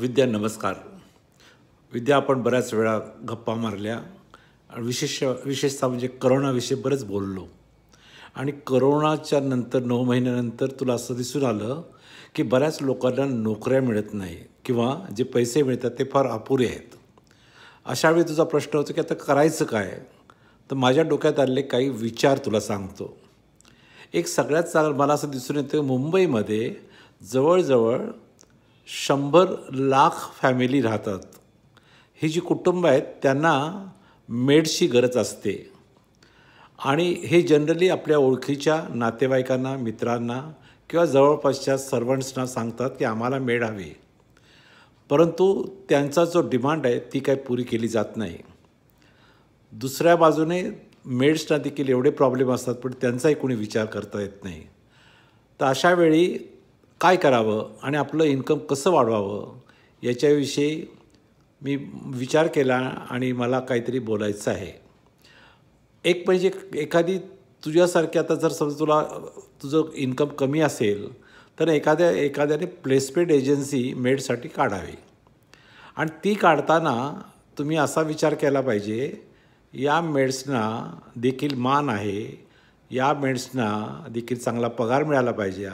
विद्या नमस्कार विद्या आपण बऱ्याच वेळा गप्पा मारल्या विशेष विशेषतः म्हणजे करोनाविषयी बरंच बोललो आणि करोनाच्या नंतर नऊ महिन्यानंतर तुला असं दिसून आलं की बऱ्याच लोकांना नोकऱ्या मिळत नाही किंवा जे पैसे मिळतात ते फार अपुरे आहेत अशावेळी तुझा प्रश्न होतो की आता करायचं काय तर माझ्या डोक्यात आलेले काही विचार तुला सांगतो एक सगळ्यात चांगलं मला असं दिसून येतं मुंबईमध्ये जवळजवळ शंभर लाख फॅमिली राहतात ही जी कुटुंब आहेत त्यांना मेडची गरज असते आणि हे जनरली आपल्या ओळखीच्या नातेवाईकांना मित्रांना किंवा जवळपासच्या सर्वंट्सना सांगतात की आम्हाला मेड हवी परंतु त्यांचा जो डिमांड आहे ती काही पुरी केली जात नाही दुसऱ्या बाजूने मेड्सना देखील एवढे प्रॉब्लेम असतात पण त्यांचाही कोणी विचार करता येत नाही तर अशावेळी काय करावं आणि आपलं इन्कम कसं वाढवावं याच्याविषयी मी विचार केला आणि मला काहीतरी बोलायचं आहे एक म्हणजे एखादी तुझ्यासारखी आता जर समजा तुला तुझं इन्कम कमी असेल तर एखाद्या एखाद्याने प्लेसमेंट एजन्सी मेडसाठी काढावी आणि ती काढताना तुम्ही असा विचार केला पाहिजे या मेड्सना देखील मान आहे या मेड्सना देखील चांगला पगार मिळाला पाहिजे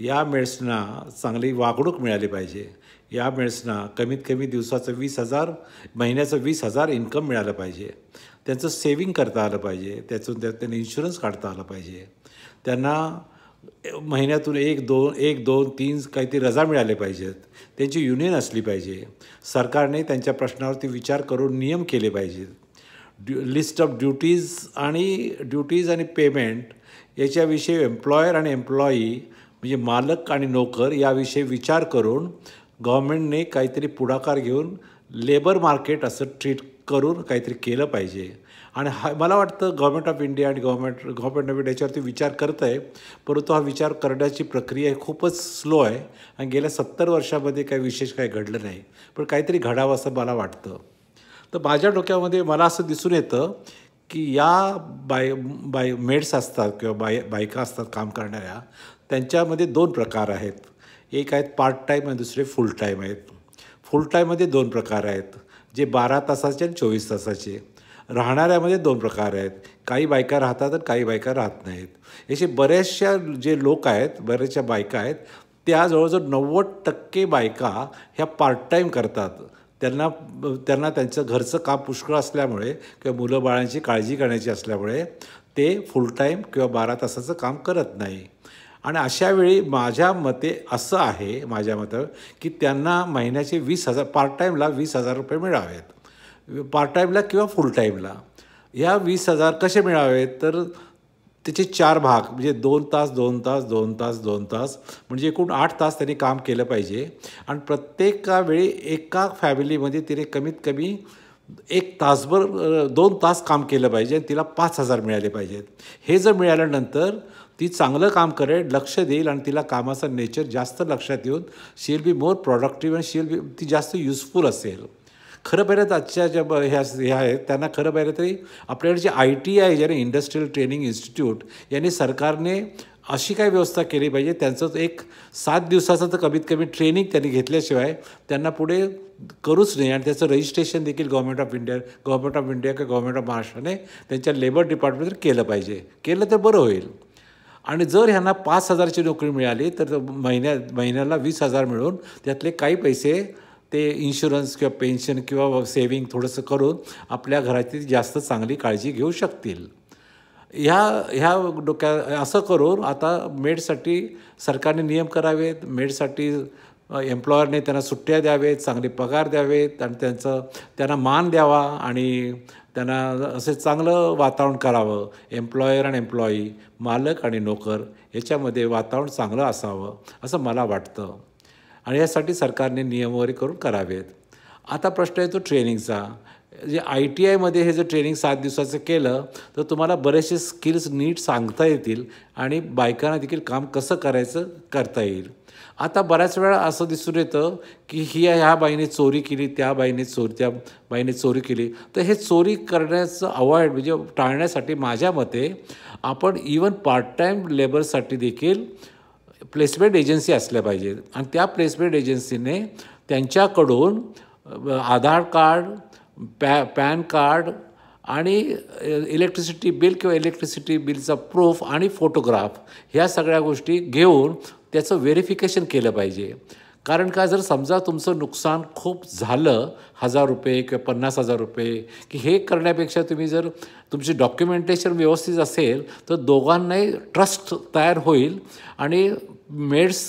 या मेट्सना चांगली वागणूक मिळाली पाहिजे या मेट्सना कमीत कमी दिवसाचं वीस हजार महिन्याचं वीस हजार इन्कम मिळालं पाहिजे त्यांचं सेविंग करता आलं पाहिजे त्याचं त्यात त्यांनी इन्शुरन्स काढता आलं पाहिजे त्यांना महिन्यातून एक दोन एक दोन तीन काहीतरी रजा मिळाले पाहिजेत त्यांची युनियन असली पाहिजे सरकारने त्यांच्या प्रश्नावरती विचार करून नियम केले पाहिजेत लिस्ट ऑफ ड्युटीज आणि ड्युटीज आणि पेमेंट याच्याविषयी एम्प्लॉयर आणि एम्प्लॉई म्हणजे मालक आणि नोकर याविषयी विचार करून गव्हर्मेंटने काहीतरी पुढाकार घेऊन लेबर मार्केट असं ट्रीट करून काहीतरी केलं पाहिजे आणि हा मला वाटतं गव्हर्मेंट ऑफ इंडिया आणि गव्हर्मेंट गव्हर्मेंट ऑफ इंडिया याच्यावरती विचार करत आहे परंतु हा विचार करण्याची प्रक्रिया ही खूपच स्लो आहे आणि गेल्या सत्तर वर्षामध्ये काही विशेष काही घडलं नाही पण काहीतरी घडावं असं मला वाटतं तर माझ्या डोक्यामध्ये मला असं दिसून येतं की या बाय बाय मेड्स असतात किंवा बाय बायका असतात काम करणाऱ्या त्यांच्यामध्ये दोन प्रकार आहेत एक आहेत पार्ट टाईम आणि दुसरे फुल टाईम आहेत फुल टाईममध्ये दोन प्रकार आहेत जे बारा तासाचे आणि चोवीस तासाचे राहणाऱ्यामध्ये दोन प्रकार आहेत काही बायका राहतात आणि काही बायका राहत नाहीत असे बऱ्याचशा जे लोक आहेत बऱ्याचशा बायका आहेत त्या जवळजवळ नव्वद टक्के बायका ह्या पार्ट टाईम करतात त्यांना त्यांना त्यांचं घरचं काम पुष्कळ असल्यामुळे किंवा मुलं बाळांची काळजी करण्याची असल्यामुळे ते फुल टाईम किंवा बारा तासाचं काम करत नाही आणि अशावेळी माझ्या मते असं आहे माझ्या मतं की त्यांना महिन्याचे वीस हजार पार्ट टाईमला वीस हजार रुपये मिळावेत पार्ट टाईमला किंवा फुल टाईमला या वीस हजार कसे मिळावेत तर त्याचे चार भाग म्हणजे दोन तास दोन तास दोन तास दोन तास म्हणजे एकूण आठ तास त्यांनी काम केलं पाहिजे आणि प्रत्येकावेळी एका फॅमिलीमध्ये तिने कमीत कमी एक तासभर दोन तास काम केलं पाहिजे आणि तिला पाच हजार मिळाले पाहिजेत हे जर मिळाल्यानंतर ती चांगलं काम करेल लक्ष देईल आणि तिला कामाचा नेचर जास्त लक्षात येऊन she will be more productive and she will be ती जास्त युजफुल असेल खरं तर आजच्या ज्या ह्या ह्या आहेत त्यांना खरं पाहिलं तरी आपल्याकडे जे आय टी आय ज्याने इंडस्ट्रीयल ट्रेनिंग इन्स्टिट्यूट यांनी सरकारने अशी काय व्यवस्था केली पाहिजे त्यांचं एक सात दिवसाचं तर कमीत कमी ट्रेनिंग त्यांनी घेतल्याशिवाय त्यांना पुढे करूच नाही आणि त्याचं रजिस्ट्रेशन देखील government of India government of India किंवा गव्हर्मेंट ऑफ महाराष्ट्राने त्यांच्या लेबर डिपार्टमेंट केलं पाहिजे केलं तर बरं होईल आणि जर ह्यांना पाच हजारची नोकरी मिळाली तर महिन्या महिन्याला वीस हजार मिळून त्यातले काही पैसे ते इन्शुरन्स किंवा पेन्शन किंवा सेविंग थोडंसं करून आपल्या घराची जास्त चांगली काळजी घेऊ शकतील ह्या ह्या डोक्या असं करून आता मेडसाठी सरकारने नियम करावेत मेडसाठी एम्प्लॉयरने त्यांना सुट्ट्या द्यावेत चांगले पगार द्यावेत आणि त्यांचं त्यांना मान द्यावा आणि त्यांना असे चांगलं वातावरण करावं एम्प्लॉयर आणि एम्प्लॉई मालक आणि नोकर याच्यामध्ये वातावरण चांगलं असावं असं मला वाटतं आणि यासाठी सरकारने नियमवारी करून करावेत आता प्रश्न येतो ट्रेनिंगचा जे आय टी आयमध्ये हे जर ट्रेनिंग सात दिवसाचं केलं तर तुम्हाला बरेचसे स्किल्स नीट सांगता येतील आणि बायकांना देखील काम कसं करायचं करता येईल आता बऱ्याच वेळा असं दिसून येतं की ही ह्या बाईने चोरी केली त्या बाईने चोरी त्या बाईने चोरी केली तर हे चोरी करण्याचं अवॉइड म्हणजे टाळण्यासाठी माझ्या मते आपण इवन पार्ट टाईम लेबरसाठी देखील प्लेसमेंट एजन्सी असल्या पाहिजेत आणि त्या प्लेसमेंट एजन्सीने त्यांच्याकडून आधार कार्ड पॅ पॅन कार्ड आणि इलेक्ट्रिसिटी बिल किंवा इलेक्ट्रिसिटी बिलचा प्रूफ आणि फोटोग्राफ ह्या सगळ्या गोष्टी घेऊन त्याचं व्हेरिफिकेशन केलं पाहिजे कारण काय जर समजा तुमचं नुकसान खूप झालं हजार रुपये किंवा पन्नास हजार रुपये की हे करण्यापेक्षा तुम्ही जर तुमची डॉक्युमेंटेशन व्यवस्थित असेल तर दोघांनाही ट्रस्ट तयार होईल आणि मेड्स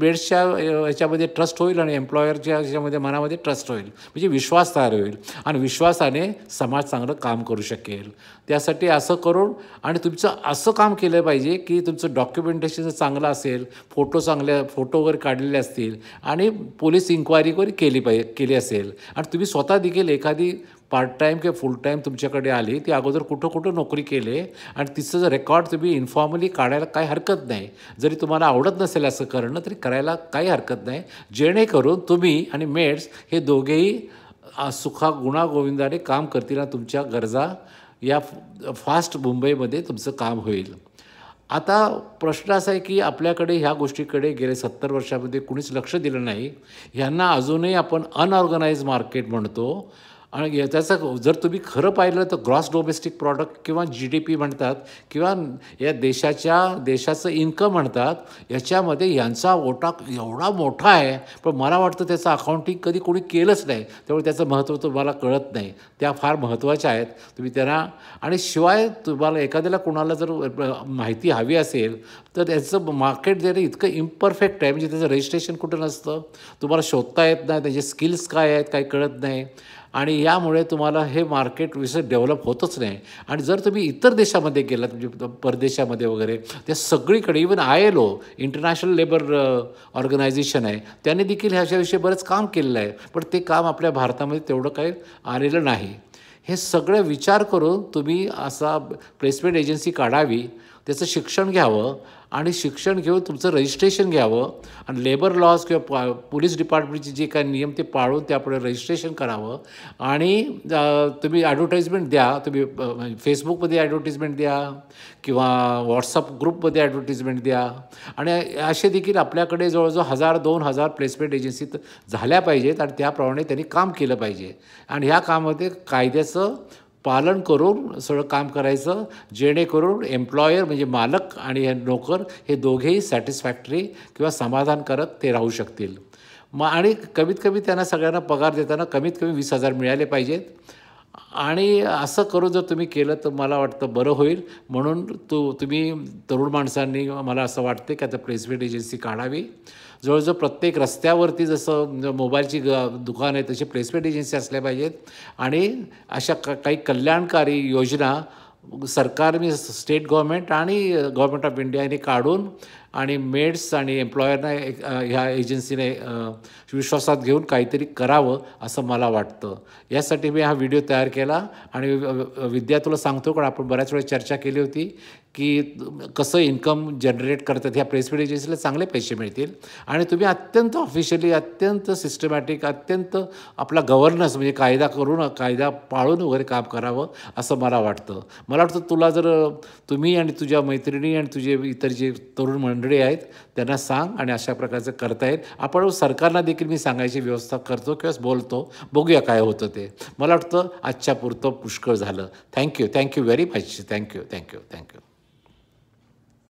मेड्सच्या याच्यामध्ये ट्रस्ट होईल आणि एम्प्लॉयरच्या याच्यामध्ये मनामध्ये ट्रस्ट होईल म्हणजे विश्वास तयार होईल आणि विश्वासाने समाज चांगलं काम करू शकेल त्यासाठी असं करून आणि तुमचं असं काम केलं पाहिजे की तुमचं डॉक्युमेंटेशन चांगलं असेल फोटो चांगल्या फोटो वगैरे काढलेले असतील आणि पोलीस इन्क्वायरी वगैरे केली पाहिजे केली असेल आणि तुम्ही स्वतः देखील एखादी पार्ट टाईम किंवा फुल टाईम तुमच्याकडे आली ती अगोदर कुठं कुठं नोकरी केले आणि तिचं जर रेकॉर्ड तुम्ही इन्फॉर्मली काढायला काही हरकत नाही जरी तुम्हाला आवडत नसेल असं करणं तरी करायला काही हरकत नाही जेणेकरून तुम्ही आणि मेड्स हे दोघेही सुखा गुणागोविंदाने काम करतील तुमच्या गरजा या फास्ट मुंबईमध्ये तुमचं काम होईल आता प्रश्न असा आहे की आपल्याकडे ह्या गोष्टीकडे गेले सत्तर वर्षामध्ये कुणीच लक्ष दिलं नाही ह्यांना अजूनही आपण अनऑर्गनाईज मार्केट म्हणतो आणि त्याचं जर तुम्ही खरं पाहिलं तर ग्रॉस डोमेस्टिक प्रॉडक्ट किंवा जी डी पी म्हणतात किंवा या देशाच्या देशाचं इन्कम म्हणतात याच्यामध्ये यांचा ओटा एवढा मोठा आहे पण मला वाटतं त्याचं अकाउंटिंग कधी कोणी केलंच नाही त्यामुळे त्याचं महत्त्व तुम्हाला कळत नाही त्या फार महत्त्वाच्या आहेत तुम्ही त्यांना आणि शिवाय तुम्हाला एखाद्याला कोणाला जर माहिती हवी असेल तर त्याचं मार्केट जे इतकं इम्परफेक्ट आहे म्हणजे त्याचं रजिस्ट्रेशन कुठं नसतं तुम्हाला शोधता येत नाही त्याचे स्किल्स काय आहेत काही कळत नाही आणि यामुळे तुम्हाला हे मार्केट विसर डेव्हलप होतच नाही आणि जर तुम्ही इतर देशामध्ये गेलात म्हणजे परदेशामध्ये वगैरे त्या सगळीकडे even I L O international labour organisation आहे त्यांनी देखील ह्याच्याविषयी बरंच काम केलेलं आहे पण ते काम आपल्या भारतामध्ये तेवढं काही आलेलं नाही हे सगळं विचार करून तुम्ही असा प्लेसमेंट एजन्सी काढावी त्याचं शिक्षण घ्यावं आणि शिक्षण घेऊन तुमचं रजिस्ट्रेशन घ्यावं आणि लेबर लॉज किंवा पा पोलीस डिपार्टमेंटचे जे काही नियम ते पाळून त्यापुढे रजिस्ट्रेशन करावं आणि तुम्ही ॲडव्हर्टाईजमेंट द्या तुम्ही फेसबुकमध्ये म्हणजे ॲडव्हर्टिजमेंट द्या किंवा व्हॉट्सअप ग्रुपमध्ये ॲडव्हर्टिजमेंट द्या आणि असे देखील आपल्याकडे जवळजवळ हजार दोन हजार प्लेसमेंट एजन्सीत झाल्या पाहिजेत आणि त्याप्रमाणे त्यांनी काम केलं पाहिजे आणि ह्या कामामध्ये कायद्याचं पालन करून सगळं काम करायचं जेणेकरून एम्प्लॉयर म्हणजे मालक आणि नोकर हे दोघेही सॅटिस्फॅक्टरी किंवा समाधानकारक ते राहू शकतील मग आणि कमीत कमी त्यांना सगळ्यांना पगार देताना कमीत कमी वीस हजार मिळाले पाहिजेत आणि असं करू जर तुम्ही केलं तर मला वाटतं बरं होईल म्हणून तू तुम्ही तरुण माणसांनी मला असं वाटते की आता प्लेसमेंट एजन्सी काढावी जवळजवळ प्रत्येक रस्त्यावरती जसं म्हणजे मोबाईलची ग दुकान आहे तशी प्लेसमेंट एजन्सी असल्या पाहिजेत आणि अशा क काही कल्याणकारी योजना सरकारने स्टेट गव्हर्मेंट आणि गव्हर्मेंट ऑफ इंडियाने काढून आणि मेड्स आणि एम्प्लॉयरना ह्या एजन्सीने विश्वासात घेऊन काहीतरी करावं असं मला वाटतं यासाठी मी हा व्हिडिओ तयार केला आणि विद्या तुला सांगतो कारण आपण बऱ्याच वेळा चर्चा केली होती की कसं इन्कम जनरेट करतात ह्या प्लेसमेंट एजन्सीला चांगले पैसे मिळतील आणि तुम्ही अत्यंत ऑफिशियली अत्यंत सिस्टमॅटिक अत्यंत आपला गव्हर्नन्स म्हणजे कायदा करून कायदा पाळून वगैरे काम करावं असं मला वाटतं मला वाटतं तुला जर तुम्ही आणि तुझ्या मैत्रिणी आणि तुझे इतर जे तरुण मंडळ मंडळी आहेत त्यांना सांग आणि अशा प्रकारचं करता येईल आपण सरकारला देखील मी सांगायची व्यवस्था करतो किंवा बोलतो बघूया काय होतं ते मला वाटतं आजच्या पुरतं पुष्कळ झालं thank you thank you very much thank you thank you thank you